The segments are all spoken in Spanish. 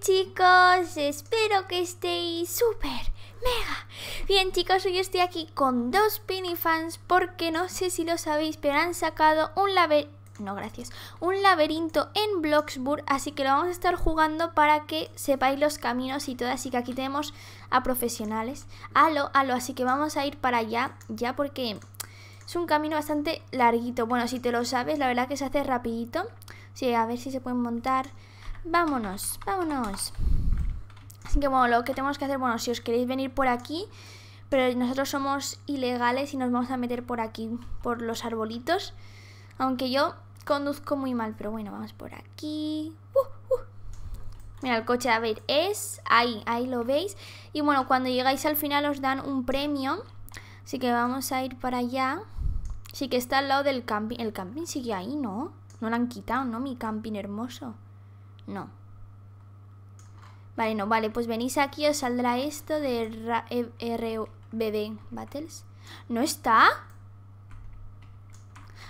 chicos, espero que estéis súper, mega. Bien chicos, hoy estoy aquí con dos Pinifans porque no sé si lo sabéis, pero han sacado un laberinto no gracias, un laberinto en Bloxburg, así que lo vamos a estar jugando para que sepáis los caminos y todo, así que aquí tenemos a profesionales, alo, alo, así que vamos a ir para allá, ya porque es un camino bastante larguito, bueno, si te lo sabes, la verdad que se hace rapidito, sí, a ver si se pueden montar, Vámonos, vámonos. Así que bueno, lo que tenemos que hacer, bueno, si os queréis venir por aquí, pero nosotros somos ilegales y nos vamos a meter por aquí, por los arbolitos. Aunque yo conduzco muy mal, pero bueno, vamos por aquí. Uh, uh, Mira, el coche, a ver, es ahí, ahí lo veis. Y bueno, cuando llegáis al final os dan un premio. Así que vamos a ir para allá. Sí que está al lado del camping. El camping sigue ahí, ¿no? No lo han quitado, ¿no? Mi camping hermoso. No. Vale, no, vale, pues venís aquí, os saldrá esto de RBB e, Battles. ¿No está?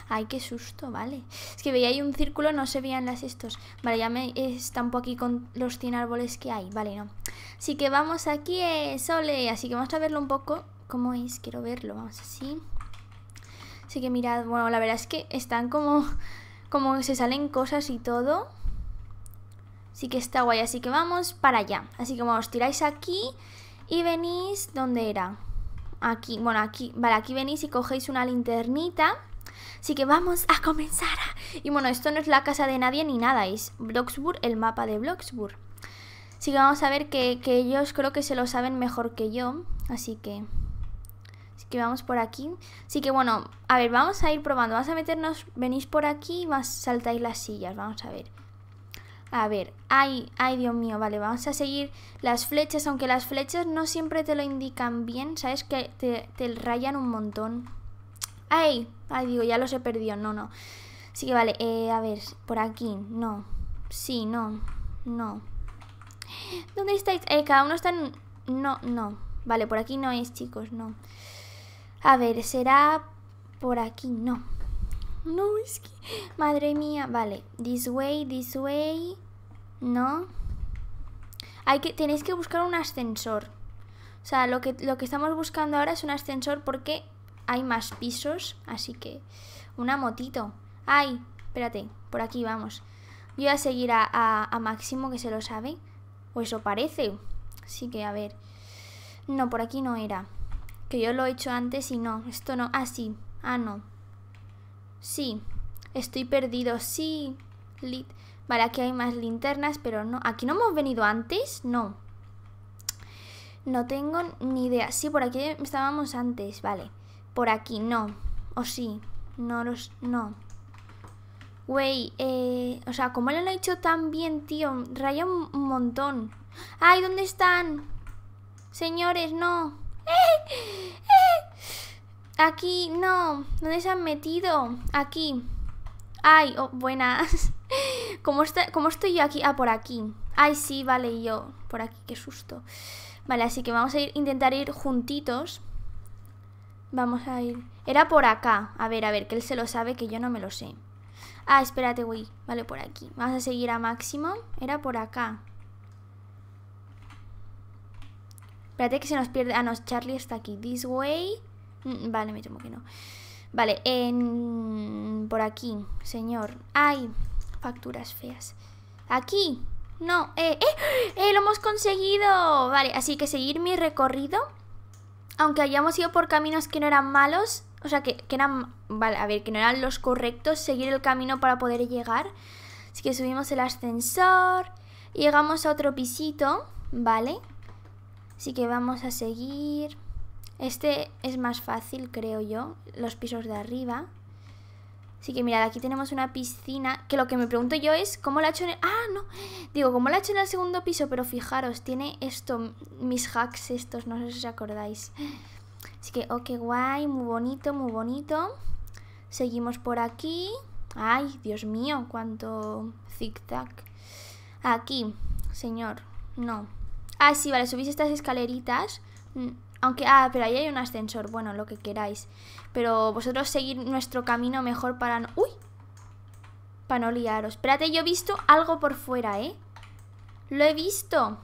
Ay, qué susto, vale. Es que veía ahí un círculo, no se veían las estos. Vale, ya me estampo aquí con los 100 árboles que hay. Vale, no. Así que vamos aquí, es eh, Sole. Así que vamos a verlo un poco. ¿Cómo es? Quiero verlo. Vamos así. Así que mirad, bueno, la verdad es que están como... Como se salen cosas y todo. Así que está guay, así que vamos para allá. Así que vamos, tiráis aquí y venís, ¿dónde era? Aquí, bueno, aquí, vale, aquí venís y cogéis una linternita. Así que vamos a comenzar. Y bueno, esto no es la casa de nadie ni nada, es Bloxburg, el mapa de Bloxburg. Así que vamos a ver que, ellos creo que se lo saben mejor que yo. Así que... Así que vamos por aquí. Así que bueno, a ver, vamos a ir probando. Vamos a meternos, venís por aquí y saltáis las sillas. Vamos a ver. A ver, ay, ay, Dios mío, vale, vamos a seguir las flechas, aunque las flechas no siempre te lo indican bien, ¿sabes? Que te, rayan un montón. ¡Ay! Ay, digo, ya los he perdido, no, no. Sí que vale, eh, a ver, por aquí, no. Sí, no, no. ¿Dónde estáis? Eh, cada uno está en... No, no. Vale, por aquí no es, chicos, no. A ver, será por aquí, no. No, es que... Madre mía, vale. This way, this way. No. Hay que, tenéis que buscar un ascensor. O sea, lo que, lo que estamos buscando ahora es un ascensor porque hay más pisos. Así que... Una motito. Ay, espérate. Por aquí vamos. Yo voy a seguir a, a, a Máximo que se lo sabe. O eso parece. Así que, a ver. No, por aquí no era. Que yo lo he hecho antes y no. Esto no. Ah, sí. Ah, no. Sí, estoy perdido, sí. Lit vale, aquí hay más linternas, pero no. ¿Aquí no hemos venido antes? No. No tengo ni idea. Sí, por aquí estábamos antes, vale. Por aquí, no. O sí. No los. No. Güey, eh, o sea, ¿cómo lo han hecho tan bien, tío? Raya un, un montón. ¡Ay, ¿dónde están? Señores, no. ¡Eh! Aquí, no. ¿Dónde se han metido? Aquí. Ay, oh, buenas. ¿Cómo, estoy yo aquí? Ah, por aquí. Ay, sí, vale, yo. Por aquí, qué susto. Vale, así que vamos a ir, intentar ir juntitos. Vamos a ir. Era por acá. A ver, a ver, que él se lo sabe, que yo no me lo sé. Ah, espérate, güey. Vale, por aquí. Vamos a seguir a máximo. Era por acá. Espérate que se nos pierde. Ah, no, Charlie está aquí. This way. Mm, vale, me temo que no. Vale, en... por aquí, señor. Ay, facturas feas. Aquí. No, eh, eh, eh, lo hemos conseguido. Vale, así que seguir mi recorrido. Aunque hayamos ido por caminos que no eran malos. O sea, que, que eran... Vale, a ver, que no eran los correctos. Seguir el camino para poder llegar. Así que subimos el ascensor. Llegamos a otro pisito, ¿vale? Así que vamos a seguir... Este es más fácil, creo yo, los pisos de arriba. Así que mirad, aquí tenemos una piscina, que lo que me pregunto yo es cómo la he hecho en el... ¡Ah, no! Digo, ¿cómo la hecho en el segundo piso? Pero fijaros, tiene esto, mis hacks estos, no sé si os acordáis. Así que, oh, qué guay, muy bonito, muy bonito. Seguimos por aquí. ¡Ay, Dios mío! Cuánto zig-zag. Aquí, señor, no. Ah, sí, vale, subís estas escaleritas. Mm, aunque, ah, pero ahí hay un ascensor, bueno, lo que queráis. Pero vosotros seguir nuestro camino mejor para no... ¡Uy! Para no liaros. Espérate, yo he visto algo por fuera, ¿eh? Lo he visto.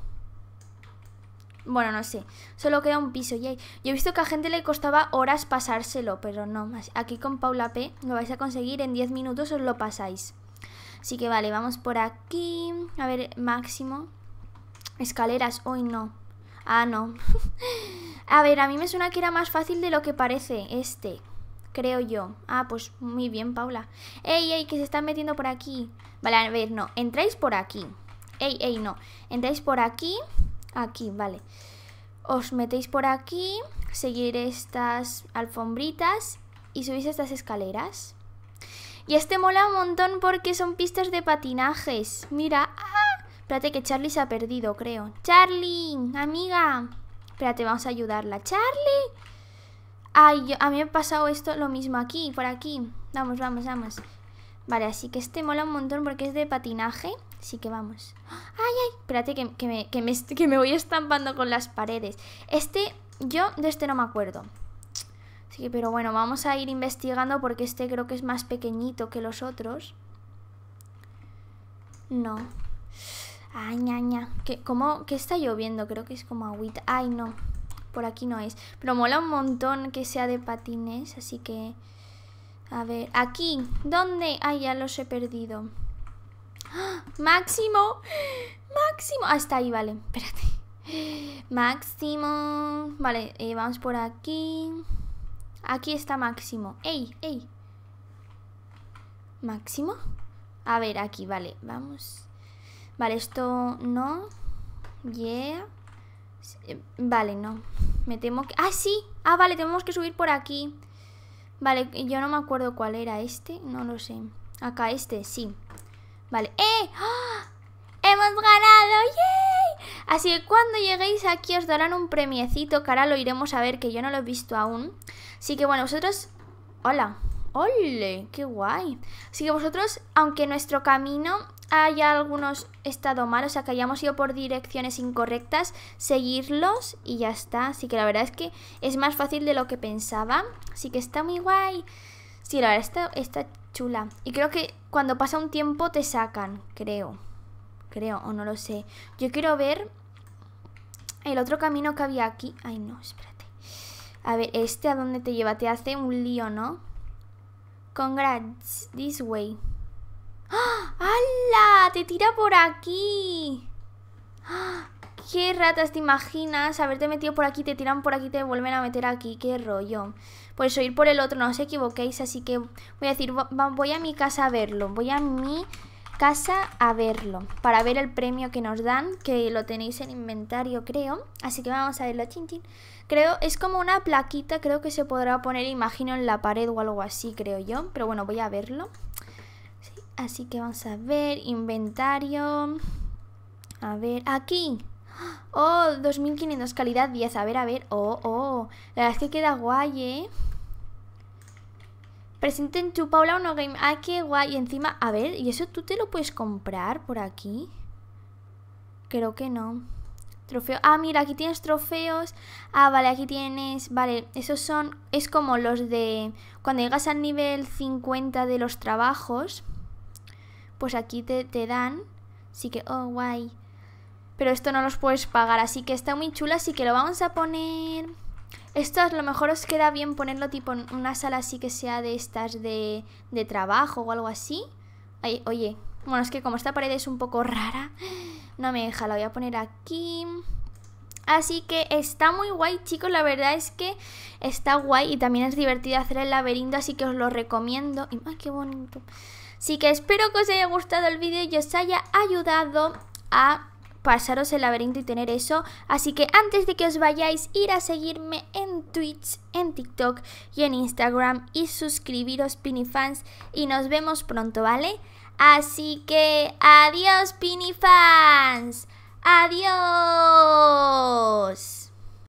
Bueno, no sé. Solo queda un piso, Yo he visto que a gente le costaba horas pasárselo, pero no. Aquí con Paula P lo vais a conseguir en 10 minutos, os lo pasáis. Así que vale, vamos por aquí. A ver, máximo. Escaleras, Uy, no. Ah, no. A ver, a mí me suena que era más fácil de lo que parece este, creo yo. Ah, pues muy bien, Paula. Ey, ey, que se están metiendo por aquí. Vale, a ver, no, entráis por aquí. Ey, ey, no, entráis por aquí, aquí, vale. Os metéis por aquí, seguir estas alfombritas y subís estas escaleras. Y este mola un montón porque son pistas de patinajes. Mira, ¡ah! espérate que Charlie se ha perdido, creo. Charlie, amiga. Espérate, vamos a ayudarla. ¡Charlie! Ay, a mí me ha pasado esto lo mismo aquí, por aquí. Vamos, vamos, vamos. Vale, así que este mola un montón porque es de patinaje. Así que vamos. ¡Ay, ay! Espérate que, me, que me voy estampando con las paredes. Este, yo de este no me acuerdo. Así que, pero bueno, vamos a ir investigando porque este creo que es más pequeñito que los otros. No. Ay, ñaña. ¿Qué, está lloviendo? Creo que es como agüita. Ay, no. Por aquí no es. Pero mola un montón que sea de patines, así que... A ver, aquí. ¿Dónde? Ay, ya los he perdido. Máximo. Máximo. Hasta ah, ahí, vale. Espérate. Máximo. Vale, eh, vamos por aquí. Aquí está Máximo. ¡Ey, ey! ¿Máximo? A ver, aquí, vale. Vamos Vale, esto no. Yeah. Vale, no. Me temo que... ¡Ah, sí! Ah, vale, tenemos que subir por aquí. Vale, yo no me acuerdo cuál era este. No lo sé. Acá este, sí. Vale. ¡Eh! ¡Ah! ¡Hemos ganado! ¡Yay! Así que cuando lleguéis aquí os darán un premiecito, que ahora lo iremos a ver, que yo no lo he visto aún. Así que bueno, vosotros... ¡Hola! ¡Ole! ¡Qué guay! Así que vosotros, aunque nuestro camino hay algunos estado mal, o sea, que hayamos ido por direcciones incorrectas, seguirlos y ya está. Así que la verdad es que es más fácil de lo que pensaba. Así que está muy guay. Sí, la verdad está, está chula. Y creo que cuando pasa un tiempo te sacan, creo. Creo, o no lo sé. Yo quiero ver el otro camino que había aquí. Ay, no, espérate. A ver, este a dónde te lleva. Te hace un lío, ¿no? Congrats, this way. ¡Te tira por aquí! ¡Ah! ¿Qué ratas te imaginas haberte metido por aquí, te tiran por aquí, te vuelven a meter aquí? ¡Qué rollo! Pues oír por el otro, no os equivoquéis, así que voy a decir, voy a mi casa a verlo, voy a mi casa a verlo, para ver el premio que nos dan, que lo tenéis en inventario, creo. Así que vamos a verlo, Creo, es como una plaquita, creo que se podrá poner, imagino, en la pared o algo así, creo yo, pero bueno, voy a verlo. Así que vamos a ver, inventario. A ver, aquí. Oh, 2500, calidad 10. A ver, a ver. Oh, oh. La verdad es que queda guay, ¿eh? Presenten tu Paula Uno Game. Ah, qué guay. Y encima, a ver, ¿y eso tú te lo puedes comprar por aquí? Creo que no. Trofeo. Ah, mira, aquí tienes trofeos. Ah, vale, aquí tienes. Vale, esos son. Es como los de. Cuando llegas al nivel 50 de los trabajos pues aquí te, te dan. Así que, oh, guay. Pero esto no los puedes pagar, así que está muy chula, así que lo vamos a poner... Esto a lo mejor os queda bien ponerlo tipo en una sala así que sea de estas de, de trabajo o algo así. Ay, oye, bueno, es que como esta pared es un poco rara, no me deja, lo voy a poner aquí... Así que está muy guay, chicos. La verdad es que está guay y también es divertido hacer el laberinto, así que os lo recomiendo. ¡Ay, qué bonito! Así que espero que os haya gustado el vídeo y os haya ayudado a pasaros el laberinto y tener eso. Así que antes de que os vayáis, ir a seguirme en Twitch, en TikTok y en Instagram y suscribiros Pinifans y nos vemos pronto, ¿vale? Así que adiós Pinifans. Adiós.